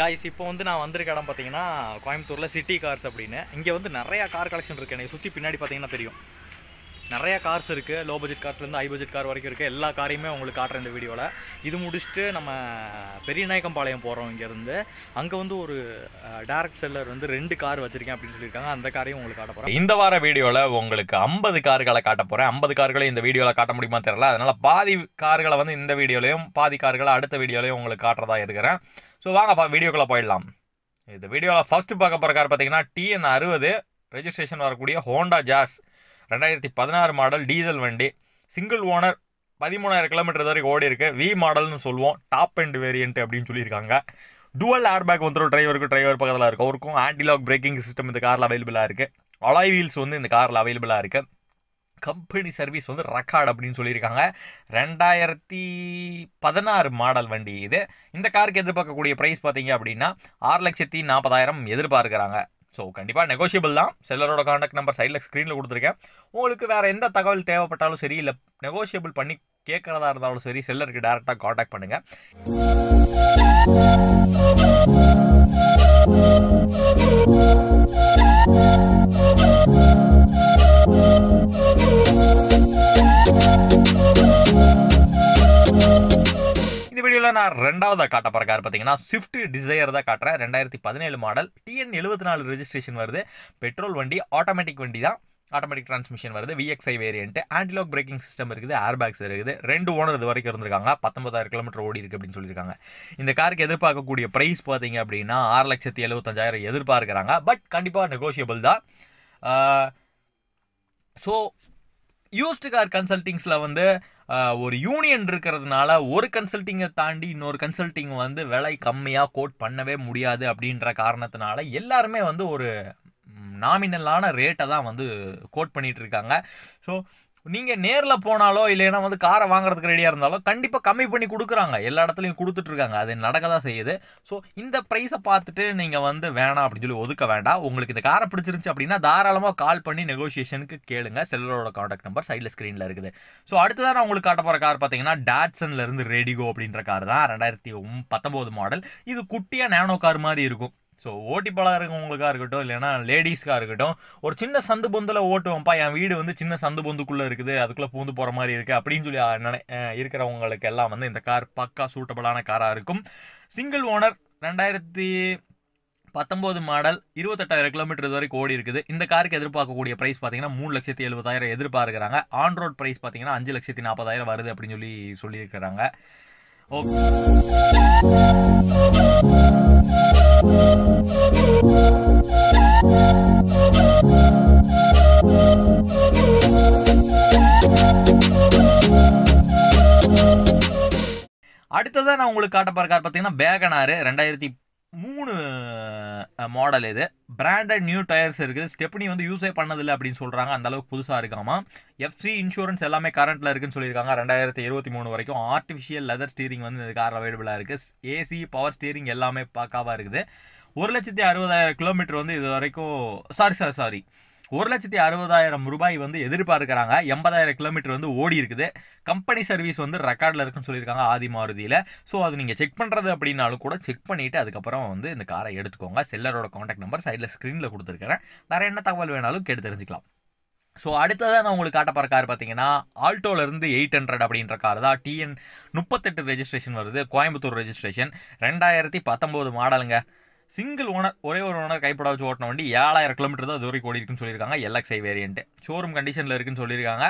Guys இப்போ வந்து நான் வந்திருக்க இடம் பார்த்தீங்கன்னா கோயம்புத்தூரில் சிட்டி கார்ஸ் அப்படின்னு இங்கே வந்து நிறையா கார் கலெக்ஷன் இருக்குது எனக்கு சுற்றி பின்னாடி பார்த்தீங்கன்னா தெரியும் நிறையா கார்ஸ் இருக்குது லோ பட்ஜெட் கார்ஸ்லேருந்து ஹை பட்ஜெட் கார் வரைக்கும் இருக்குது எல்லா காரையுமே உங்களுக்கு காட்டுறேன் இந்த வீடியோவில் இது முடிச்சுட்டு நம்ம பெரியநாயக்கம்பாளையம் போகிறோம் இங்கேருந்து அங்கே வந்து ஒரு டேரக்ட் செல்லர் வந்து ரெண்டு கார் வச்சுருக்கேன் அப்படின்னு சொல்லியிருக்காங்க அந்த காரையும் உங்களுக்கு காட்ட போகிறேன் இந்த வார வீடியோவில் உங்களுக்கு ஐம்பது கார்களை காட்ட போகிறேன் ஐம்பது கார்களை இந்த வீடியோவில் காட்ட முடியுமா தெரில அதனால் பாதி கார்களை வந்து இந்த வீடியோலையும் பாதி கார்களை அடுத்த வீடியோலையும் உங்களுக்கு காட்டுறதா இருக்கிறேன் ஸோ வாங்க வீடியோக்குள்ளே போயிடலாம் இந்த வீடியோவில் ஃபஸ்ட்டு பார்க்க போகிற கார் பார்த்தீங்கன்னா டிஎன் அறுபது ரெஜிஸ்ட்ரேஷன் வரக்கூடிய ஹோண்டா ஜாஸ் ரெண்டாயிரத்தி பதினாறு மாடல் டீசல் வண்டி சிங்கிள் ஓனர் பதிமூணாயிரம் கிலோமீட்டர் வரைக்கும் ஓடி இருக்கு வி மாடல்னு சொல்லுவோம் டாப் அண்ட் வேரியன்ட் அப்படின்னு சொல்லியிருக்காங்க டுவல் பேக் வந்துடும் டிரைவருக்கு டிரைவர் பக்கத்தில் இருக்கும் அவருக்கும் ஆன்டிலாக் பிரேக்கிங் சிஸ்டம் இந்த காரில் அவைலபிளாக இருக்குது அலாய் வீல்ஸ் வந்து இந்த காரில் அவைலபிளாக இருக்குது கம்பெனி சர்வீஸ் வந்து ரெக்கார்டு அப்படின்னு சொல்லியிருக்காங்க ரெண்டாயிரத்தி பதினாறு மாடல் வண்டி இது இந்த காருக்கு எதிர்பார்க்கக்கூடிய ப்ரைஸ் பார்த்தீங்க அப்படின்னா ஆறு லட்சத்தி நாற்பதாயிரம் எதிர்பார்க்குறாங்க ஸோ கண்டிப்பாக நெகோஷியபிள் தான் செல்லரோட காண்டாக்ட் நம்பர் சைடில் ஸ்க்ரீனில் கொடுத்துருக்கேன் உங்களுக்கு வேறு எந்த தகவல் தேவைப்பட்டாலும் சரி இல்லை நெகோஷியபிள் பண்ணி கேட்குறதா இருந்தாலும் சரி செல்லருக்கு டேரெக்டாக காண்டாக்ட் பண்ணுங்கள் இதில் நான் ரெண்டாவதாக காட்ட போகிற கார் பார்த்தீங்கன்னா ஸ்விஃப்ட் டிசையர் தான் காட்டுறேன் ரெண்டாயிரத்தி பதினேழு மாடல் டிஎன் எழுபத்தி நாலு ரெஜிஸ்ட்ரேஷன் வருது பெட்ரோல் வண்டி ஆட்டோமேட்டிக் வண்டி தான் ஆட்டோமேட்டிக் ட்ரான்ஸ்மிஷன் வருது VXI variant antilock braking system இருக்குது ஏர் பேக்ஸ் இருக்குது ரெண்டு ஓனர் இது வரைக்கும் இருந்திருக்காங்க பத்தொன்பதாயிரம் கிலோமீட்டர் ஓடி இருக்குது அப்படின்னு சொல்லியிருக்காங்க இந்த காருக்கு எதிர்பார்க்கக்கூடிய ப்ரைஸ் பார்த்தீங்க அப்படின்னா ஆறு லட்சத்தி எழுபத்தஞ்சாயிரம் எதிர்பார்க்குறாங்க பட் கண்டிப்பாக நெகோஷியபிள் தான் ஸோ யூஸ்டு கார் கன்சல்ட்டிங்ஸில் வந்து ஒரு யூனியன் இருக்கிறதுனால ஒரு கன்சல்ட்டிங்கை தாண்டி இன்னொரு கன்சல்ட்டிங் வந்து விலை கம்மியாக கோட் பண்ணவே முடியாது அப்படின்ற காரணத்தினால எல்லாருமே வந்து ஒரு நாமினலான ரேட்டை தான் வந்து கோட் பண்ணிகிட்டு இருக்காங்க ஸோ நீங்கள் நேரில் போனாலோ இல்லைன்னா வந்து காரை வாங்குறதுக்கு ரெடியாக இருந்தாலும் கண்டிப்பாக கம்மி பண்ணி கொடுக்குறாங்க எல்லா இடத்துலையும் கொடுத்துட்ருக்காங்க அது நடக்க தான் செய்யுது ஸோ இந்த ப்ரைஸை பார்த்துட்டு நீங்கள் வந்து வேணாம் அப்படின்னு சொல்லி ஒதுக்க வேண்டாம் உங்களுக்கு இந்த காரை பிடிச்சிருந்துச்சு அப்படின்னா தாராளமாக கால் பண்ணி நெகோசியேஷனுக்கு கேளுங்க செல்லரோட காண்டாக்ட் நம்பர் சைடில் ஸ்க்ரீனில் இருக்குது ஸோ அடுத்ததான் நான் உங்களுக்கு காட்ட போகிற கார் பார்த்தீங்கன்னா இருந்து ரெடிகோ அப்படின்ற கார் தான் ரெண்டாயிரத்தி பத்தொம்போது மாடல் இது குட்டியாக நேனோ கார் மாதிரி இருக்கும் ஸோ ஓட்டி பழகிறவங்களுக்காக இருக்கட்டும் இல்லைன்னா லேடிஸ்க்காக இருக்கட்டும் ஒரு சின்ன சந்து பொந்தில் ஓட்டுவோம்ப்பா என் வீடு வந்து சின்ன சந்து பொந்துக்குள்ளே இருக்குது அதுக்குள்ளே பூந்து போகிற மாதிரி இருக்குது அப்படின்னு சொல்லி நினை இருக்கிறவங்களுக்கு எல்லாம் வந்து இந்த கார் பக்கா சூட்டபிளான காராக இருக்கும் சிங்கிள் ஓனர் ரெண்டாயிரத்தி பத்தொம்போது மாடல் இருபத்தெட்டாயிரம் கிலோமீட்டர் இது வரைக்கும் ஓடி இருக்குது இந்த காருக்கு எதிர்பார்க்கக்கூடிய ப்ரைஸ் பார்த்தீங்கன்னா மூணு லட்சத்தி எழுபதாயிரம் எதிர்பார்க்குறாங்க ஆன் ரோட் ப்ரைஸ் பார்த்தீங்கன்னா அஞ்சு லட்சத்தி நாற்பதாயிரம் வருது அப்படின்னு சொல்லி சொல்லியிருக்கிறாங்க ஓகே அடுத்ததாக நான் உங்களுக்கு காட்ட பார்க்க பார்த்தீங்கன்னா பேகனாரு ரெண்டாயிரத்தி மூணு மாடல் இது பிராண்டட் நியூ டயர்ஸ் இருக்குது ஸ்டெப்னி வந்து யூஸே பண்ணதில்லை அப்படின்னு சொல்கிறாங்க அந்தளவுக்கு புதுசாக இருக்காமா எஃப்சி இன்சூரன்ஸ் எல்லாமே கரண்ட்டில் இருக்குன்னு சொல்லியிருக்காங்க ரெண்டாயிரத்தி இருபத்தி மூணு வரைக்கும் ஆர்டிஃபிஷியல் லெதர் ஸ்டீரிங் வந்து இந்த கார் அவைலபிளாக இருக்குது ஏசி பவர் ஸ்டீரிங் எல்லாமே பக்காவாக இருக்குது ஒரு லட்சத்தி அறுபதாயிரம் கிலோமீட்டர் வந்து இது வரைக்கும் சாரி சாரி சாரி ஒரு லட்சத்தி அறுபதாயிரம் ரூபாய் வந்து எதிர்பார்க்குறாங்க எண்பதாயிரம் கிலோமீட்டர் வந்து ஓடி இருக்குது கம்பெனி சர்வீஸ் வந்து ரெக்கார்டில் இருக்குன்னு சொல்லியிருக்காங்க ஆதி மாருதியில் ஸோ அது நீங்கள் செக் பண்ணுறது அப்படின்னாலும் கூட செக் பண்ணிவிட்டு அதுக்கப்புறம் வந்து இந்த காரை எடுத்துக்கோங்க செல்லரோட காண்டாக்ட் நம்பர் சைடில் ஸ்க்ரீனில் கொடுத்துருக்கிறேன் வேறு என்ன தகவல் வேணாலும் கேட்டு தெரிஞ்சுக்கலாம் ஸோ அடுத்ததாக நான் உங்களுக்கு காட்ட கார் பார்த்தீங்கன்னா ஆல்டோலேருந்து எயிட் ஹண்ட்ரட் அப்படின்ற கார் தான் டிஎன் முப்பத்தெட்டு ரெஜிஸ்ட்ரேஷன் வருது கோயம்புத்தூர் ரெஜிஸ்ட்ரேஷன் ரெண்டாயிரத்தி பத்தொம்போது மாடலுங்க சிங்கிள் ஓனர் ஒரே ஒரு ஓனர் கைப்பட வச்சு ஓட்டின வண்டி ஏழாயிரம் கிலோமீட்டர் தான் தூரம் வரைக்கும் இருக்குன்னு சொல்லியிருக்காங்க எல்எக்ஸ்ஐ வேரியன்ட்டு ஷோரூம் கண்டிஷனில் இருக்குன்னு சொல்லியிருக்காங்க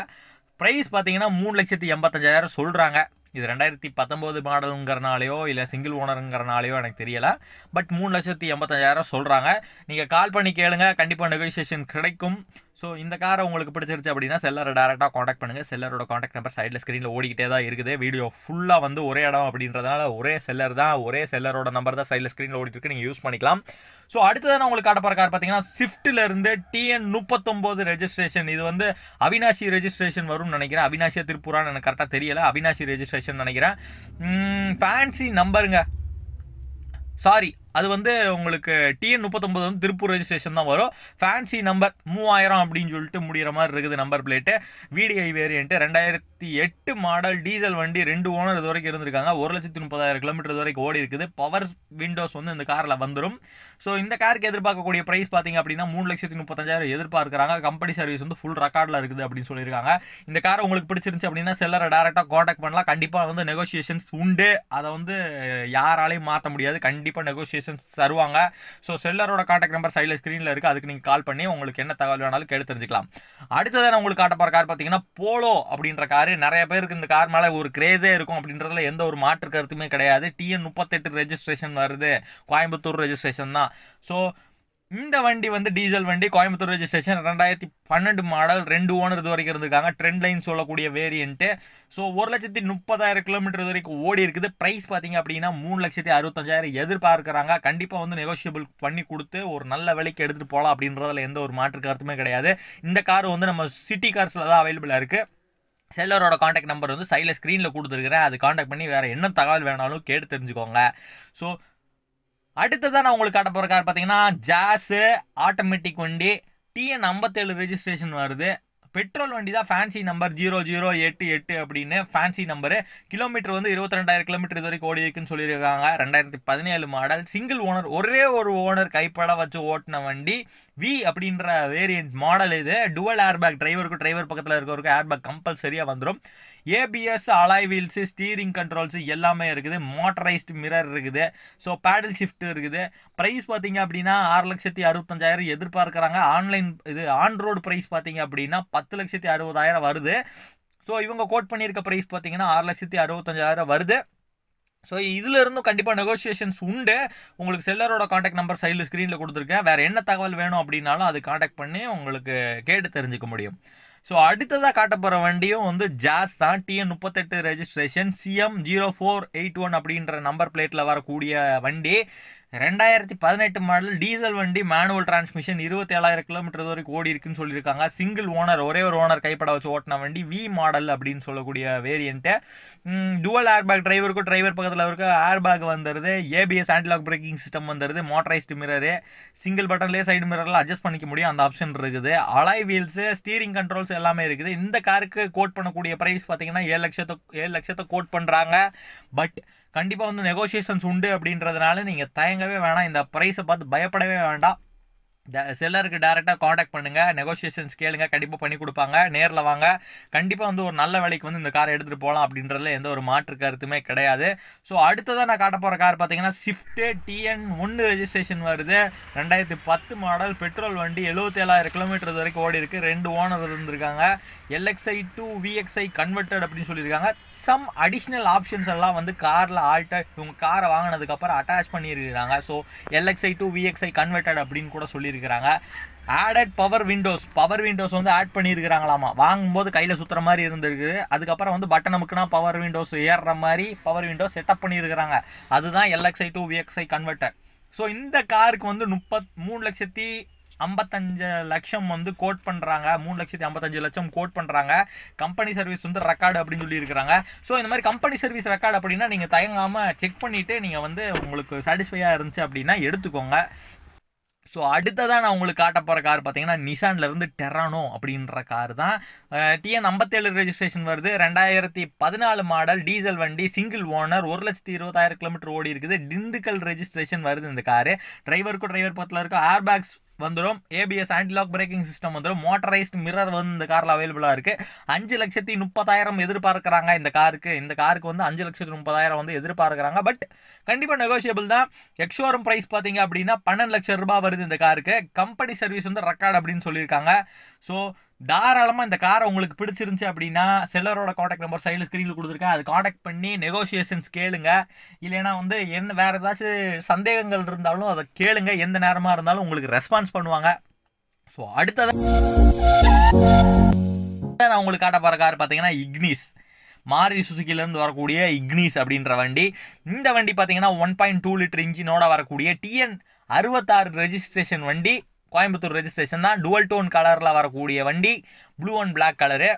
ப்ரைஸ் பார்த்தீங்கன்னா மூணு லட்சத்தி எண்பத்தஞ்சாயிரம் சொல்கிறாங்க இது ரெண்டாயிரத்தி பத்தொம்போது மாடலுங்கிறனாலையோ இல்லை சிங்கிள் ஓனருங்கிறனாலையோ எனக்கு தெரியலை பட் மூணு லட்சத்தி எண்பத்தஞ்சாயிரம் சொல்கிறாங்க நீங்கள் கால் பண்ணி கேளுங்க கண்டிப்பாக நெகோசியேஷன் கிடைக்கும் ஸோ இந்த காரை உங்களுக்கு பிடிச்சிருச்சு அப்படின்னா செல்லரை டேரெக்டாக காண்டாக்ட் பண்ணுங்கள் செல்லரோட காண்டாக்ட் நம்பர் சைடில் ஸ்க்ரீனில் ஓடிக்கிட்டே தான் இருக்குது வீடியோ ஃபுல்லாக வந்து ஒரே இடம் அப்படின்றதுனால ஒரே செல்லர் தான் ஒரே செல்லரோட நம்பர் தான் சைடில் ஸ்க்ரீனில் ஓடிட்டு இருக்கு நீங்கள் யூஸ் பண்ணிக்கலாம் ஸோ நான் உங்களுக்கு காட்டப்போகிற கார் பார்த்தீங்கன்னா ஸ்விஃப்ட்டிலிருந்து டிஎன் முப்பத்தொம்போது ரெஜிஸ்ட்ரேஷன் இது வந்து அவினாஷி ரெஜிஸ்ட்ரேஷன் வரும்னு நினைக்கிறேன் அவினாஷியா திருப்பூரான்னு எனக்கு கரெக்டாக தெரியல அவினாஷி ரெஜிஸ்ட்ரேஷன் செஷன் நினைக்கிறேன் ஃபேன்சி நம்பருங்க சாரி அது வந்து உங்களுக்கு டிஎன் முப்பத்தொம்பது வந்து திருப்பூர் ரெஜிஸ்ட்ரேஷன் தான் வரும் ஃபேன்சி நம்பர் மூவாயிரம் அப்படின்னு சொல்லிட்டு முடிகிற மாதிரி இருக்குது நம்பர் பிளேட்டு விடிஐ வேரியண்ட்டு ரெண்டாயிரத்தி எட்டு மாடல் டீசல் வண்டி ரெண்டு ஓனர் இது வரைக்கும் இருந்திருக்காங்க ஒரு லட்சத்தி முப்பதாயிரம் கிலோமீட்டர் இது வரைக்கும் ஓடி இருக்குது பவர் விண்டோஸ் வந்து இந்த காரில் வந்துடும் ஸோ இந்த காருக்கு எதிர்பார்க்கக்கூடிய ப்ரைஸ் பார்த்தீங்க அப்படின்னா மூணு லட்சத்தி முப்பத்தஞ்சாயிரம் எதிர்பார்க்குறாங்க கம்பெனி சர்வீஸ் வந்து ஃபுல் ரெக்கார்டில் இருக்குது அப்படின்னு சொல்லியிருக்காங்க இந்த கார் உங்களுக்கு பிடிச்சிருந்துச்சு அப்படின்னா செல்லரை டேரெக்டாக காண்டாக்ட் பண்ணலாம் கண்டிப்பாக வந்து நெகோசியேஷன்ஸ் உண்டு அதை வந்து யாராலையும் மாற்ற முடியாது கண்டிப்பாக நெகோசியேஷன் நோட்டிஃபிகேஷன்ஸ் தருவாங்க ஸோ செல்லரோட காண்டாக்ட் நம்பர் சைடில் ஸ்க்ரீனில் இருக்குது அதுக்கு நீங்கள் கால் பண்ணி உங்களுக்கு என்ன தகவல் வேணாலும் கேட்டு தெரிஞ்சுக்கலாம் அடுத்ததாக நான் உங்களுக்கு காட்ட போகிற கார் பார்த்தீங்கன்னா போலோ அப்படின்ற கார் நிறைய பேருக்கு இந்த கார் மேலே ஒரு கிரேஸே இருக்கும் அப்படின்றதுல எந்த ஒரு மாற்று கருத்துமே கிடையாது டிஎன் முப்பத்தெட்டு ரெஜிஸ்ட்ரேஷன் வருது கோயம்புத்தூர் ரெஜிஸ்ட்ரேஷன் தான் ஸோ இந்த வண்டி வந்து டீசல் வண்டி கோயம்புத்தூர் ரெஜிஸ்ட்ரேஷன் ரெண்டாயிரத்தி பன்னெண்டு மாடல் ரெண்டு ஓனர் இது வரைக்கும் இருந்திருக்காங்க ட்ரெண்ட் லைன் சொல்லக்கூடிய வேரியண்ட்டு ஸோ ஒரு லட்சத்தி முப்பதாயிரம் கிலோமீட்டர் இது வரைக்கும் ஓடி இருக்குது ப்ரைஸ் பார்த்தீங்க அப்படின்னா மூணு லட்சத்தி அறுபத்தஞ்சாயிரம் எதிர்பார்க்குறாங்க கண்டிப்பாக வந்து நெகோஷியபிள் பண்ணி கொடுத்து ஒரு நல்ல விலைக்கு எடுத்துகிட்டு போகலாம் அப்படின்றதுல எந்த ஒரு மாற்று கருத்துமே கிடையாது இந்த கார் வந்து நம்ம சிட்டி கார்ஸில் தான் அவைலபிளாக இருக்குது செல்லரோட காண்டாக்ட் நம்பர் வந்து சைடில் ஸ்க்ரீனில் கொடுத்துருக்குறேன் அது காண்டாக்ட் பண்ணி வேறு என்ன தகவல் வேணாலும் கேட்டு தெரிஞ்சுக்கோங்க ஸோ அடுத்ததான் நான் உங்களுக்கு காட்ட போகிற கார் பார்த்தீங்கன்னா ஜாஸு ஆட்டோமேட்டிக் வண்டி டிஎன் ஐம்பத்தேழு ரெஜிஸ்ட்ரேஷன் வருது பெட்ரோல் வண்டி தான் ஃபேன்சி நம்பர் ஜீரோ ஜீரோ எட்டு எட்டு அப்படின்னு ஃபேன்சி நம்பரு கிலோமீட்டர் வந்து இருபத்தி ரெண்டாயிரம் கிலோமீட்டர் இது வரைக்கும் ஓடி இருக்குன்னு சொல்லியிருக்காங்க ரெண்டாயிரத்தி பதினேழு மாடல் சிங்கிள் ஓனர் ஒரே ஒரு ஓனர் கைப்பட வச்சு ஓட்டின வண்டி வி அப்படின்ற வேரியன்ட் மாடல் இது டுவல் ஏர்பேக் டிரைவருக்கும் டிரைவர் பக்கத்தில் இருக்கிறவருக்கும் ஏர்பேக் கம்பல்சரியாக வந்துடும் ABS alloy wheels steering controls எல்லாமே இருக்குது மோட்டரைஸ்டு மிரர் இருக்குது ஸோ பேடல் ஷிஃப்ட் இருக்குது ப்ரைஸ் பார்த்தீங்க அப்படின்னா ஆறு லட்சத்தி அறுபத்தஞ்சாயிரம் எதிர்பார்க்குறாங்க ஆன்லைன் இது ஆன்ரோடு ப்ரைஸ் பார்த்தீங்க அப்படின்னா பத்து லட்சத்தி அறுபதாயிரம் வருது ஸோ இவங்க கோட் பண்ணியிருக்க ப்ரைஸ் பார்த்தீங்கன்னா ஆறு லட்சத்தி அறுபத்தஞ்சாயிரம் வருது ஸோ இதில் இருந்தும் கண்டிப்பாக நெகோசியேஷன்ஸ் உண்டு உங்களுக்கு செல்லரோட காண்டாக்ட் நம்பர் சைடில் ஸ்க்ரீனில் கொடுத்துருக்கேன் வேறு என்ன தகவல் வேணும் அப்படின்னாலும் அது காண்டாக்ட் பண்ணி உங்களுக்கு கேட்டு தெரிஞ்சுக்க முடியும் ஸோ அடுத்ததாக காட்ட போகிற வண்டியும் வந்து ஜாஸ் தான் டிஎன் முப்பத்தெட்டு registration CM zero four eight one அப்படின்ற நம்பர் பிளேட்டில் வரக்கூடிய வண்டி ரெண்டாயிரத்தி பதினெட்டு மாடல் டீசல் வண்டி மேனுவல் டிரான்ஸ்மிஷன் இருபத்தி ஏழாயிரம் கிலோமீட்டர் வரைக்கும் ஓடி இருக்குன்னு சொல்லியிருக்காங்க சிங்கிள் ஓனர் ஒரே ஒரு ஓனர் கைப்பட வச்சு ஓட்டின வண்டி வி மாடல் அப்படின்னு சொல்லக்கூடிய வேரியண்ட்டு டுவல் ஏர் பேக் டிரைவருக்கும் டிரைவர் பக்கத்தில் இருக்க ஏர் பேக் வந்துடுது ஏபிஎஸ் ஆண்டிலாக் பிரேக்கிங் சிஸ்டம் வந்துருது மோட்டரைஸ்டு மிரரு சிங்கிள் பட்டன்லேயே சைடு மிரரில் அட்ஜஸ்ட் பண்ணிக்க முடியும் அந்த ஆப்ஷன் இருக்குது அலாய் வீல்ஸு ஸ்டீரிங் கண்ட்ரோல்ஸ் எல்லாமே இருக்குது இந்த காருக்கு கோட் பண்ணக்கூடிய ப்ரைஸ் பார்த்தீங்கன்னா ஏழு லட்சத்தை ஏழு லட்சத்தை கோட் பண்ணுறாங்க பட் கண்டிப்பாக வந்து நெகோசியேஷன்ஸ் உண்டு அப்படின்றதுனால நீங்கள் தயங்கவே வேணாம் இந்த ப்ரைஸை பார்த்து பயப்படவே வேண்டாம் செல்லருக்கு டேரெக்டாக காண்டாக்ட் பண்ணுங்கள் நெகோசியேஷன்ஸ் கேளுங்க கண்டிப்பாக பண்ணி கொடுப்பாங்க நேரில் வாங்க கண்டிப்பாக வந்து ஒரு நல்ல வேலைக்கு வந்து இந்த காரை எடுத்துகிட்டு போகலாம் அப்படின்றதுல எந்த ஒரு மாற்று கருத்துமே கிடையாது ஸோ அடுத்ததாக நான் காட்ட போகிற கார் பார்த்தீங்கன்னா ஸ்விஃப்ட்டு டிஎன் ஒன்று ரெஜிஸ்ட்ரேஷன் வருது ரெண்டாயிரத்தி பத்து மாடல் பெட்ரோல் வண்டி எழுபத்தேழாயிரம் கிலோமீட்டர் வரைக்கும் ஓடி இருக்குது ரெண்டு ஓனர் இருந்திருக்காங்க எல்எக்ஸ்ஐ டூ விஎக்ஸ்ஐ கன்வெர்டட் அப்படின்னு சொல்லியிருக்காங்க சம் அடிஷ்னல் ஆப்ஷன்ஸ் எல்லாம் வந்து காரில் ஆல்ட்டாக இவங்க காரை வாங்கினதுக்கப்புறம் அட்டாச் பண்ணியிருக்கிறாங்க so LXI to VXI converted அப்படின்னு கூட சொல்லியிருக்காங்க பண்ணியிருக்கிறாங்க added power windows power windows வந்து ஆட் பண்ணியிருக்கிறாங்களாமா வாங்கும்போது கையில் சுற்றுற மாதிரி இருந்திருக்கு அதுக்கப்புறம் வந்து பட்டன் நமக்குன்னா பவர் விண்டோஸ் ஏறுற மாதிரி பவர் விண்டோஸ் செட்டப் பண்ணியிருக்கிறாங்க அதுதான் LXI to VXI converter so இந்த காருக்கு வந்து முப்பத் மூணு லட்சத்தி ஐம்பத்தஞ்சு லட்சம் வந்து கோட் பண்ணுறாங்க மூணு லட்சத்தி ஐம்பத்தஞ்சு லட்சம் கோட் பண்ணுறாங்க கம்பெனி சர்வீஸ் வந்து ரெக்கார்டு அப்படின்னு சொல்லியிருக்கிறாங்க ஸோ இந்த மாதிரி கம்பெனி சர்வீஸ் ரெக்கார்டு அப்படின்னா நீங்கள் தயங்காமல் செக் பண்ணிவிட்டு நீங்கள் வந்து உங்களுக்கு சாட்டிஸ்ஃபையாக இருந்துச்சு அப்படின்னா எடுத்துக்கோங்க ஸோ அடுத்ததாக நான் உங்களுக்கு காட்ட போகிற கார் பார்த்தீங்கன்னா நிசான்லேருந்து டெரானோ அப்படின்ற கார் தான் டிஎன் ஐம்பத்தேழு ரெஜிஸ்ட்ரேஷன் வருது ரெண்டாயிரத்தி பதினாலு மாடல் டீசல் வண்டி சிங்கிள் ஓனர் ஒரு லட்சத்தி இருபதாயிரம் கிலோமீட்டர் ஓடி இருக்குது டிண்டுக்கல் ரெஜிஸ்ட்ரேஷன் வருது இந்த காரு டிரைவருக்கும் டிரைவர் பத்தில் இருக்கும் ஏர் பேக்ஸ் வந்துடும் ஏபிஎஸ் ஆன்டிலாக் பிரேக்கிங் சிஸ்டம் வந்துடும் மோட்டரைஸ்ட் மிரர் வந்து இந்த காரில் அவைலபிளாக இருக்குது அஞ்சு லட்சத்தி முப்பதாயிரம் எதிர்பார்க்குறாங்க இந்த காருக்கு இந்த காருக்கு வந்து அஞ்சு லட்சத்தி முப்பதாயிரம் வந்து எதிர்பார்க்குறாங்க பட் கண்டிப்பாக நெகோஷியபிள் தான் எக்ஸோரம் ப்ரைஸ் பார்த்தீங்க அப்படின்னா பன்னெண்டு லட்சம் ரூபாய் வருது இந்த காருக்கு கம்பெனி சர்வீஸ் வந்து ரெக்கார்டு அப்படின்னு சொல்லியிருக்காங்க ஸோ தாராளமாக இந்த கார் உங்களுக்கு பிடிச்சிருந்துச்சு அப்படின்னா செல்லரோட காண்டாக்ட் நம்பர் சைடில் ஸ்க்ரீனில் கொடுத்துருக்கேன் அது காண்டாக்ட் பண்ணி நெகோஷியேஷன்ஸ் கேளுங்க இல்லைனா வந்து என்ன வேறு ஏதாச்சும் சந்தேகங்கள் இருந்தாலும் அதை கேளுங்க எந்த நேரமாக இருந்தாலும் உங்களுக்கு ரெஸ்பான்ஸ் பண்ணுவாங்க ஸோ அடுத்ததாக நான் உங்களுக்கு காட்ட கார் பார்த்தீங்கன்னா இக்னிஸ் மாருதி சுசுக்கிலேருந்து வரக்கூடிய இக்னிஸ் அப்படின்ற வண்டி இந்த வண்டி பார்த்தீங்கன்னா ஒன் பாயிண்ட் டூ லிட்டர் இன்ஜினோட வரக்கூடிய டிஎன் அறுபத்தாறு ரெஜிஸ்ட்ரேஷன் வண்டி கோயம்புத்தூர் ரெஜிஸ்ட்ரேஷன் தான் டுவல் டோன் கலரில் வரக்கூடிய வண்டி blue and black colour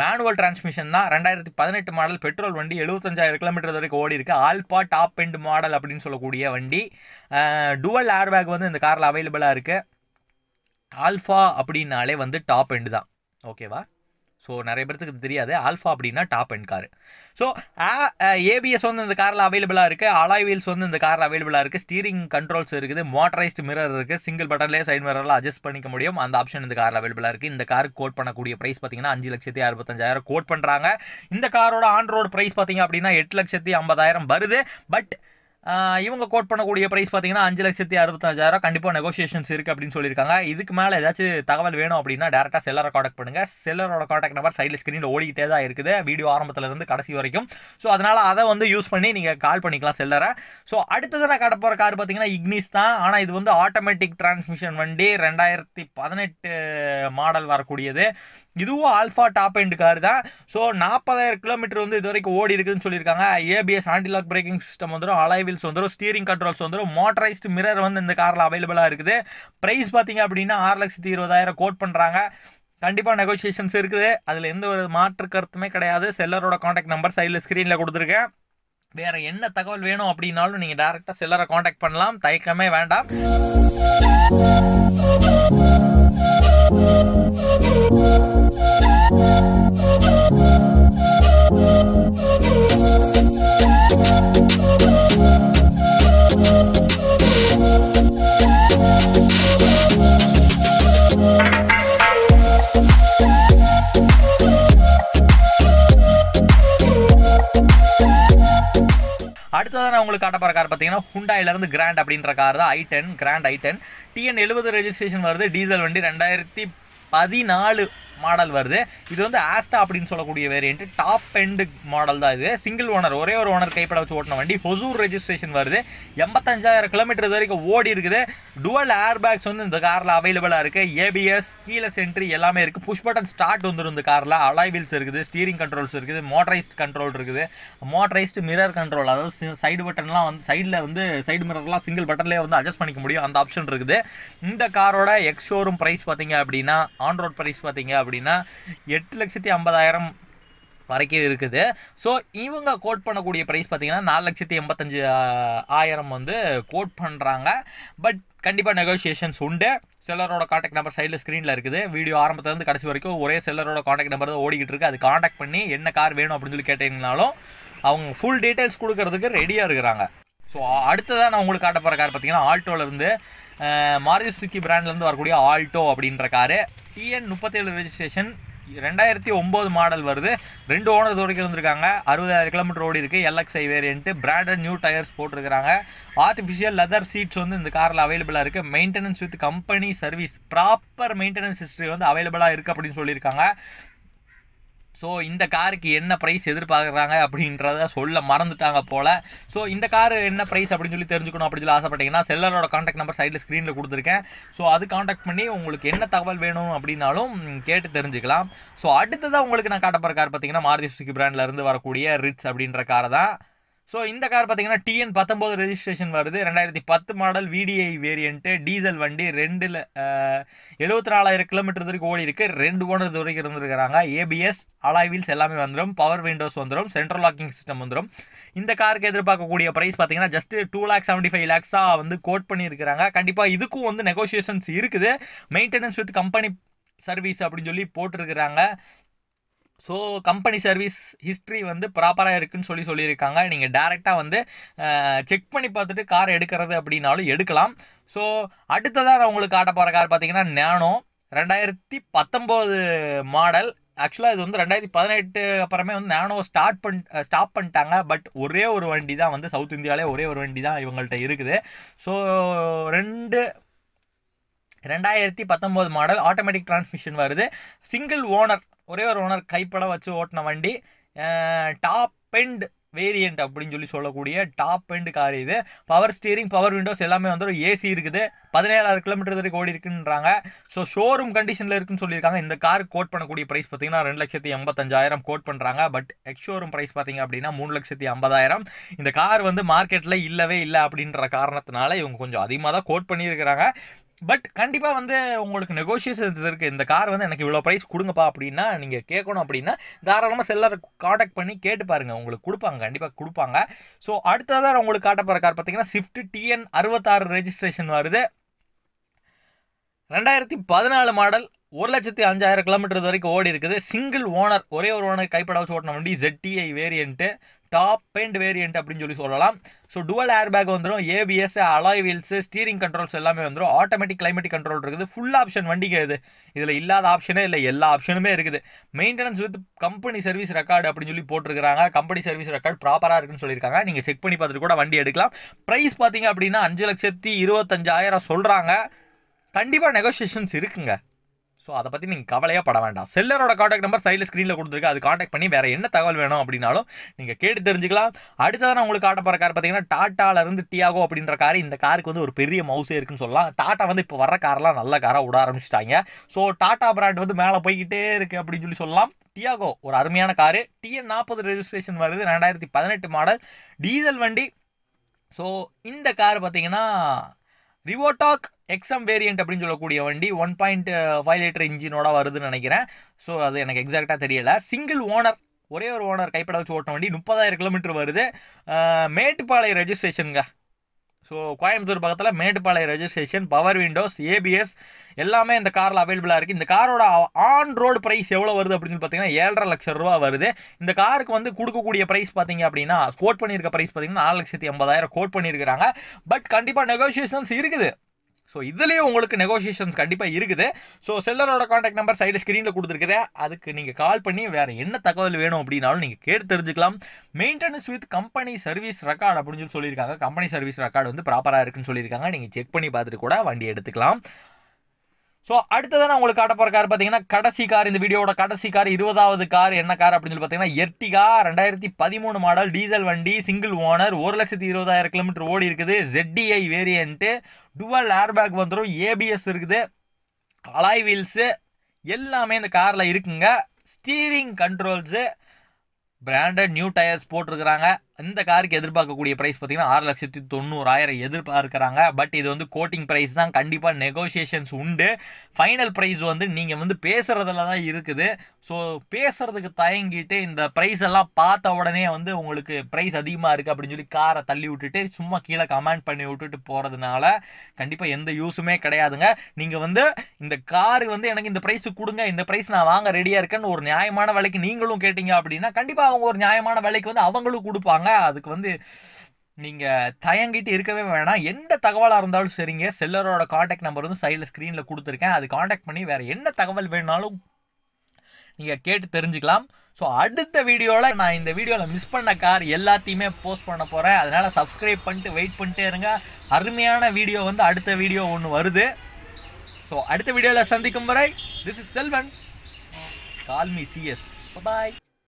manual transmission தான் ரெண்டாயிரத்தி பதினெட்டு மாடல் பெட்ரோல் வண்டி எழுபத்தஞ்சாயிரம் கிலோமீட்டர் வரைக்கும் ஓடி இருக்குது ஆல்பா டாப் எண்ட் மாடல் அப்படின்னு சொல்லக்கூடிய வண்டி டுவல் பேக் வந்து இந்த காரில் அவைலபிளாக இருக்குது ஆல்ஃபா அப்படின்னாலே வந்து டாப் எண்டு தான் ஓகேவா ஸோ நிறைய பேர்த்துக்கு தெரியாது ஆல்ஃபா அப்படின்னா top end car so ABS வந்து இந்த காரில் அவைலபிளாக இருக்குது அலாய் வீல்ஸ் வந்து இந்த காரில் அவைலபிளாக இருக்குது ஸ்டீரிங் கண்ட்ரோல்ஸ் இருக்குது மோட்டரைஸ்டு மிரர் இருக்குது சிங்கிள் பட்டன்லேயே சைட் மிரரில் அட்ஜஸ்ட் பண்ணிக்க முடியும் அந்த ஆப்ஷன் இந்த காரில் அவைலபிளாக இருக்குது இந்த காருக்கு கோட் பண்ணக்கூடிய ப்ரைஸ் பார்த்தீங்கன்னா அஞ்சு லட்சத்தி அறுபத்தஞ்சாயிரம் கோட் பண்ணுறாங்க இந்த காரோட ஆன் ரோடு ப்ரைஸ் பார்த்தீங்க அப்படின்னா எட்டு லட்சத்தி ஐம்பதாயிரம் வருது பட் இவங்க கோட் பண்ணக்கூடிய ப்ரைஸ் பார்த்தீங்கன்னா அஞ்சு லட்சத்தி அறுபத்தஞ்சாயிரம் கண்டிப்பாக நெகோசியேஷன்ஸ் இருக்குது அப்படின்னு சொல்லியிருக்காங்க இதுக்கு மேலே ஏதாச்சும் தகவல் வேணும் அப்படின்னா டேரெக்டாக செல்லரை காண்டாக்ட் பண்ணுங்கள் செல்லரோட காண்டாக்ட் நம்பர் சைடில் ஸ்க்ரீனில் ஓடிக்கிட்டே தான் இருக்குது வீடியோ இருந்து கடைசி வரைக்கும் ஸோ அதனால் அதை வந்து யூஸ் பண்ணி நீங்கள் கால் பண்ணிக்கலாம் செல்லரை ஸோ அடுத்தது நான் காட்ட போகிற கார் பார்த்தீங்கன்னா இக்னிஸ் தான் ஆனால் இது வந்து ஆட்டோமேட்டிக் டிரான்ஸ்மிஷன் வண்டி ரெண்டாயிரத்தி பதினெட்டு மாடல் வரக்கூடியது இதுவும் ஆல்ஃபா டாப் எண்டு கார் தான் ஸோ நாற்பதாயிரம் கிலோமீட்டர் வந்து இது வரைக்கும் ஓடி இருக்குதுன்னு சொல்லியிருக்காங்க ஏபிஎஸ் ஆண்டிலாக் பிரேக்கிங் சிஸ்டம் வந்துடும் அலைவ் வீல்ஸ் வந்துடும் ஸ்டீரிங் கண்ட்ரோல்ஸ் வந்துடும் மோட்டரைஸ்ட் மிரர் வந்து இந்த காரில் அவைலபிளாக இருக்குது ப்ரைஸ் பார்த்தீங்க அப்படின்னா ஆறு லட்சத்தி இருபதாயிரம் கோட் பண்ணுறாங்க கண்டிப்பாக நெகோசியேஷன்ஸ் இருக்குது அதில் எந்த ஒரு மாற்று கருத்துமே கிடையாது செல்லரோட காண்டாக்ட் நம்பர் சைடில் ஸ்க்ரீனில் கொடுத்துருக்கேன் வேறு என்ன தகவல் வேணும் அப்படின்னாலும் நீங்கள் டேரெக்டாக செல்லரை காண்டாக்ட் பண்ணலாம் தயக்கமே வேண்டாம் Thank you. உங்களுக்கு காட்ட கார் பார்த்தீங்கன்னா ஹுண்டாயிலேருந்து கிராண்ட் அப்படின்ற கார் தான் i ten Grand i ten TN எழுபது ரெஜிஸ்ட்ரேஷன் வருது டீசல் வண்டி ரெண்டாயிரத்தி பதினாலு மாடல் வருது இது வந்து ஆஸ்டா அப்படின்னு சொல்லக்கூடிய வேரியன்ட் டாப் எண்டு மாடல் தான் இது சிங்கிள் ஓனர் ஒரே ஒரு ஓனர் கைப்பட வச்சு ஓட்டின வண்டி ஹொசூர் ரெஜிஸ்ட்ரேஷன் வருது எண்பத்தஞ்சாயிரம் கிலோமீட்டர் வரைக்கும் ஓடி இருக்குது டுவல் ஏர் பேக்ஸ் வந்து இந்த காரில் அவைலபிளாக இருக்குது ஏபிஎஸ் கீழே சென்ட்ரி எல்லாமே இருக்குது புஷ் பட்டன் ஸ்டார்ட் வந்துடும் இந்த காரில் அலாய் வீல்ஸ் இருக்குது ஸ்டீரிங் கண்ட்ரோல்ஸ் இருக்குது மோட்டரைஸ்ட் கண்ட்ரோல் இருக்குது மோட்டரைஸ்டு மிரர் கண்ட்ரோல் அதாவது சைடு பட்டன்லாம் வந்து சைடில் வந்து சைடு மிரர்லாம் சிங்கிள் பட்டன்லேயே வந்து அட்ஜஸ்ட் பண்ணிக்க முடியும் அந்த ஆப்ஷன் இருக்குது இந்த காரோட எக்ஸ் ஷோரூம் ப்ரைஸ் பார்த்தீங்க அப்படின்னா ஆன் ரோட் ப்ரைஸ் பார்த்தீங்க அப்படின்னா அப்படின்னா எட்டு லட்சத்தி ஐம்பதாயிரம் வரைக்கும் இருக்குது ஸோ இவங்க கோட் பண்ணக்கூடிய ப்ரைஸ் பார்த்தீங்கன்னா நாலு லட்சத்தி எண்பத்தஞ்சு ஆயிரம் வந்து கோட் பண்ணுறாங்க பட் கண்டிப்பாக நெகோசியேஷன்ஸ் உண்டு செல்லரோட காண்டாக்ட் நம்பர் சைடில் ஸ்க்ரீனில் இருக்குது வீடியோ ஆரம்பத்துலேருந்து கடைசி வரைக்கும் ஒரே செல்லரோட காண்டாக்ட் நம்பர் தான் ஓடிக்கிட்டு இருக்குது அது காண்டாக்ட் பண்ணி என்ன கார் வேணும் அப்படின்னு சொல்லி கேட்டீங்கனாலும் அவங்க ஃபுல் டீட்டெயில்ஸ் கொடுக்கறதுக்கு ரெடியாக இருக்கிறாங்க ஸோ அடுத்ததாக நான் உங்களுக்கு காட்ட போகிற கார் பார்த்தீங்கன்னா ஆல்டோலேருந்து மாருதி சுக்கி பிராண்ட்லேருந்து வரக்கூடிய ஆல்ட்டோ அப்படின்ற காரு டிஎன் முப்பத்தேழு ரெஜிஸ்ட்ரேஷன் ரெண்டாயிரத்தி ஒம்பது மாடல் வருது ரெண்டு ஓனர் தோடிக்கு வந்திருக்காங்க அறுபதாயிரம் கிலோமீட்டர் ஓடி இருக்குது LXI variant branded new tyres போட்டிருக்கிறாங்க ஆர்டிஃபிஷியல் லெதர் சீட்ஸ் வந்து இந்த காரில் அவைலபிளாக இருக்குது maintenance with company service proper maintenance history வந்து அவைலபிளாக இருக்குது அப்படின்னு சொல்லியிருக்காங்க ஸோ இந்த காருக்கு என்ன ப்ரைஸ் எதிர்பார்க்குறாங்க அப்படின்றத சொல்ல மறந்துட்டாங்க போல் ஸோ இந்த கார் என்ன ப்ரைஸ் அப்படின்னு சொல்லி தெரிஞ்சுக்கணும் அப்படின்னு சொல்லி ஆசைப்பட்டீங்கன்னா செல்லரோட காண்டாக்ட் நம்பர் சைடில் ஸ்க்ரீனில் கொடுத்துருக்கேன் ஸோ அது காண்டாக்ட் பண்ணி உங்களுக்கு என்ன தகவல் வேணும் அப்படின்னாலும் கேட்டு தெரிஞ்சுக்கலாம் ஸோ அடுத்ததாக உங்களுக்கு நான் காட்டப்படுற கார் பார்த்தீங்கன்னா மாருதி சுசுக்கி பிராண்ட்லேருந்து வரக்கூடிய ரிட்ஸ் அப்படின்ற காரை தான் ஸோ இந்த கார் பார்த்தீங்கன்னா டிஎன் பத்தொம்போது ரெஜிஸ்ட்ரேஷன் வருது ரெண்டாயிரத்தி பத்து மாடல் விடிஐ வேரியண்ட்டு டீசல் வண்டி ரெண்டில் எழுபத்தி நாலாயிரம் கிலோமீட்டர் வரைக்கும் ஓடி இருக்குது ரெண்டு ஓனர் வரைக்கும் இருந்திருக்கிறாங்க ஏபிஎஸ் அலாய் வீல்ஸ் எல்லாமே வந்துடும் பவர் விண்டோஸ் வந்துடும் சென்ட்ரல் லாக்கிங் சிஸ்டம் வந்துடும் இந்த காருக்கு எதிர்பார்க்கக்கூடிய ப்ரைஸ் பார்த்தீங்கன்னா just two lakh seventy five லேக்ஸாக வந்து கோட் பண்ணியிருக்கிறாங்க கண்டிப்பாக இதுக்கும் வந்து நெகோஷியேஷன்ஸ் இருக்குது மெயின்டெனன்ஸ் வித் கம்பெனி சர்வீஸ் அப்படின்னு சொல்லி போட்டிருக்கிறாங்க ஸோ கம்பெனி சர்வீஸ் ஹிஸ்ட்ரி வந்து ப்ராப்பராக இருக்குதுன்னு சொல்லி சொல்லியிருக்காங்க நீங்கள் டேரெக்டாக வந்து செக் பண்ணி பார்த்துட்டு கார் எடுக்கிறது அப்படின்னாலும் எடுக்கலாம் ஸோ அடுத்ததாக நான் உங்களுக்கு காட்ட போகிற கார் பார்த்தீங்கன்னா நேனோ ரெண்டாயிரத்தி பத்தொம்போது மாடல் ஆக்சுவலாக இது வந்து ரெண்டாயிரத்தி பதினெட்டு அப்புறமே வந்து நேனோ ஸ்டார்ட் பண் ஸ்டாப் பண்ணிட்டாங்க பட் ஒரே ஒரு வண்டி தான் வந்து சவுத் இந்தியாவிலே ஒரே ஒரு வண்டி தான் இவங்கள்ட்ட இருக்குது ஸோ ரெண்டு ரெண்டாயிரத்தி பத்தொம்போது மாடல் ஆட்டோமேட்டிக் டிரான்ஸ்மிஷன் வருது சிங்கிள் ஓனர் ஒரே ஒரு ஓனர் கைப்பட வச்சு ஓட்டின வண்டி டாப் எண்ட் வேரியண்ட் அப்படின்னு சொல்லி சொல்லக்கூடிய டாப் எண்ட் கார் இது பவர் ஸ்டீரிங் பவர் விண்டோஸ் எல்லாமே ஒரு ஏசி இருக்குது பதினேழாயிரம் கிலோமீட்டர் வரைக்கும் ஓடி இருக்குன்றாங்க ஸோ ஷோரூம் கண்டிஷனில் இருக்குன்னு சொல்லியிருக்காங்க இந்த கார் கோட் பண்ணக்கூடிய ப்ரைஸ் பார்த்தீங்கன்னா ரெண்டு லட்சத்தி எண்பத்தஞ்சாயிரம் கோட் பண்ணுறாங்க பட் எக்ஷோரூம் ஷோரூம் ப்ரைஸ் பார்த்தீங்க அப்படின்னா மூணு லட்சத்தி ஐம்பதாயிரம் இந்த கார் வந்து மார்க்கெட்டில் இல்லவே இல்லை அப்படின்ற காரணத்தினால இவங்க கொஞ்சம் அதிகமாக தான் கோட் பண்ணியிருக்கிறாங்க பட் கண்டிப்பாக வந்து உங்களுக்கு நெகோஷியேஷன்ஸ் இருக்குது இந்த கார் வந்து எனக்கு இவ்வளோ ப்ரைஸ் கொடுங்கப்பா அப்படின்னா நீங்கள் கேட்கணும் அப்படின்னா தாராளமாக செல்லரை காண்டாக்ட் பண்ணி கேட்டு பாருங்கள் உங்களுக்கு கொடுப்பாங்க கண்டிப்பாக கொடுப்பாங்க ஸோ அடுத்ததாக உங்களுக்கு காட்டப்படுற கார் பார்த்தீங்கன்னா ஸ்விஃப்ட் டிஎன் அறுபத்தாறு ரெஜிஸ்ட்ரேஷன் வருது ரெண்டாயிரத்தி பதினாலு மாடல் ஒரு லட்சத்தி அஞ்சாயிரம் கிலோமீட்டர் வரைக்கும் ஓடி இருக்குது சிங்கிள் ஓனர் ஒரே ஒரு ஓனர் கைப்பட வச்சு ஓட்டின வண்டி ZDI variant top end variant அப்படின்னு சொல்லி சொல்லலாம் ஸோ டுவல் ஏர் பேக் வந்துடும் ABS alloy wheels steering controls எல்லாமே வந்துடும் ஆட்டோமேட்டிக் கிளைமேட்டிக் கண்ட்ரோல் இருக்குது ஃபுல் ஆப்ஷன் வண்டிக்கு இது இதில் இல்லாத ஆப்ஷனே இல்லை எல்லா ஆப்ஷனுமே இருக்குது maintenance with company service record அப்படின்னு சொல்லி போட்டிருக்காங்க கம்பெனி சர்வீஸ் ரெக்கார்டு ப்ராப்பராக இருக்குன்னு சொல்லியிருக்காங்க நீங்கள் செக் பண்ணி பார்த்துட்டு கூட வண்டி எடுக்கலாம் ப்ரைஸ் பார்த்தீங்க அப்படின்னா அஞ்சு லட்சத்தி இருபத்தஞ்சாயிரம் சொல்கிறாங்க கண்டிப்பாக நெகோசியேஷன்ஸ் இருக்குங்க ஸோ அதை பற்றி நீங்கள் கவலையாக பட வேண்டாம் செல்லரோட காண்டாக்ட் நம்பர் சைடில் ஸ்க்ரீனில் கொடுத்துருக்கு அது காண்டாக்ட் பண்ணி வேறு என்ன தகவல் வேணும் அப்படின்னாலும் நீங்கள் கேட்டு தெரிஞ்சுக்கலாம் அடுத்ததாக நான் உங்களுக்கு காட்ட போகிற கார் பார்த்தீங்கன்னா டாட்டாவிலேருந்து டியாகோ அப்படின்ற கார் இந்த காருக்கு வந்து ஒரு பெரிய மவுசே இருக்குன்னு சொல்லலாம் டாட்டா வந்து இப்போ வர காரெலாம் நல்ல காராக விட ஆரம்பிச்சிட்டாங்க ஸோ டாட்டா பிராண்ட் வந்து மேலே போய்கிட்டே இருக்குது அப்படின்னு சொல்லி சொல்லலாம் டியாகோ ஒரு அருமையான காரு டிஎன் நாற்பது ரெஜிஸ்ட்ரேஷன் வருது ரெண்டாயிரத்தி பதினெட்டு மாடல் டீசல் வண்டி ஸோ இந்த கார் பார்த்தீங்கன்னா ரிவோடாக் எக்ஸாம் வேரியண்ட் அப்படின்னு சொல்லக்கூடிய வண்டி ஒன் பாயிண்ட் ஃபைவ் லிட்டர் இன்ஜினோட வருதுன்னு நினைக்கிறேன் ஸோ அது எனக்கு எக்ஸாக்டாக தெரியல சிங்கிள் ஓனர் ஒரே ஒரு ஓனர் கைப்பட வச்சு ஓட்டின வண்டி முப்பதாயிரம் கிலோமீட்டர் வருது uh, மேட்டுப்பாளையம் ரெஜிஸ்ட்ரேஷனுங்க ஸோ கோயம்புத்தூர் பக்கத்தில் Mettupalayam registration power windows ABS எல்லாமே இந்த காரில் அவைலபிளாக இருக்குது இந்த காரோட ஆன் ரோடு ப்ரைஸ் எவ்வளோ வருது அப்படின்னு பார்த்தீங்கன்னா ஏழரை லட்சம் ரூபா வருது இந்த காருக்கு வந்து கொடுக்கக்கூடிய ப்ரைஸ் பார்த்தீங்க அப்படின்னா கோட் பண்ணியிருக்க ப்ரைஸ் பார்த்தீங்கன்னா நாலு லட்சத்தி ஐம்பதாயிரம் கோட் பண்ணியிருக்கிறாங்க பட் கண்டிப்பாக நெகோசியேஷன்ஸ் இருக்குது ஸோ இதுலேயே உங்களுக்கு நெகோசியேஷன்ஸ் கண்டிப்பாக இருக்குது ஸோ செல்லரோட காண்டாக்ட் நம்பர் சைடு ஸ்க்ரீனில் கொடுத்துருக்குறேன் அதுக்கு நீங்கள் கால் பண்ணி வேறு என்ன தகவல் வேணும் அப்படின்னாலும் நீங்கள் கேட்டு தெரிஞ்சுக்கலாம் maintenance with company service record அப்படின்னு சொல்லி சொல்லியிருக்காங்க கம்பெனி சர்வீஸ் ரெக்கார்டு வந்து ப்ராப்பராக இருக்குன்னு சொல்லியிருக்காங்க நீங்கள் செக் பண்ணி பார்த்துட்டு கூட வண்டி எடுத்துக்கலாம் ஸோ அடுத்ததான் நான் உங்களுக்கு காட்ட போகிற கார் பார்த்தீங்கன்னா கடைசி கார் இந்த வீடியோட கடைசி கார் இருபதாவது கார் என்ன கார் அப்படின்னு சொல்லி பார்த்தீங்கன்னா எர்டிகா ரெண்டாயிரத்தி பதிமூணு மாடல் டீசல் வண்டி சிங்கிள் ஓனர் ஒரு லட்சத்தி இருபதாயிரம் கிலோமீட்டர் ஓடி இருக்குது ஜெட்டிஐ வேரியன்ட்டு டுவல் ஏர்பேக் வந்துடும் ஏபிஎஸ் இருக்குது அலாய் வீல்ஸு எல்லாமே இந்த காரில் இருக்குங்க steering controls branded new tyres போட்டிருக்கிறாங்க இந்த காருக்கு எதிர்பார்க்கக்கூடிய ப்ரைஸ் பார்த்தீங்கன்னா ஆறு லட்சத்தி தொண்ணூறாயிரம் எதிர்பார்க்குறாங்க பட் இது வந்து கோட்டிங் ப்ரைஸ் தான் கண்டிப்பாக நெகோஷியேஷன்ஸ் உண்டு ஃபைனல் ப்ரைஸ் வந்து நீங்கள் வந்து பேசுகிறதுல தான் இருக்குது ஸோ பேசுகிறதுக்கு தயங்கிட்டு இந்த ப்ரைஸ் எல்லாம் பார்த்த உடனே வந்து உங்களுக்கு ப்ரைஸ் அதிகமாக இருக்குது அப்படின்னு சொல்லி காரை தள்ளி விட்டுட்டு சும்மா கீழே கமெண்ட் பண்ணி விட்டுட்டு போகிறதுனால கண்டிப்பாக எந்த யூஸுமே கிடையாதுங்க நீங்கள் வந்து இந்த காரு வந்து எனக்கு இந்த ப்ரைஸு கொடுங்க இந்த ப்ரைஸ் நான் வாங்க ரெடியாக இருக்கேன்னு ஒரு நியாயமான விலைக்கு நீங்களும் கேட்டீங்க அப்படின்னா கண்டிப்பாக அவங்க ஒரு நியாயமான விலைக்கு வந்து அவங்களும் கொடுப்பாங்க அதுக்கு வந்து நீங்கள் தயங்கிட்டு இருக்கவே வேணாம் எந்த தகவலாக இருந்தாலும் சரிங்க செல்லரோட காண்டாக்ட் நம்பர் வந்து சைடில் ஸ்க்ரீனில் கொடுத்துருக்கேன் அது காண்டாக்ட் பண்ணி வேறு என்ன தகவல் வேணாலும் நீங்கள் கேட்டு தெரிஞ்சுக்கலாம் ஸோ அடுத்த வீடியோவில் நான் இந்த வீடியோவில் மிஸ் பண்ண கார் எல்லாத்தையுமே போஸ்ட் பண்ண போகிறேன் அதனால் சப்ஸ்கிரைப் பண்ணிட்டு வெயிட் பண்ணிட்டே இருங்க அருமையான வீடியோ வந்து அடுத்த வீடியோ ஒன்று வருது ஸோ அடுத்த வீடியோவில் சந்திக்கும் வரை this is Selvan call me CS bye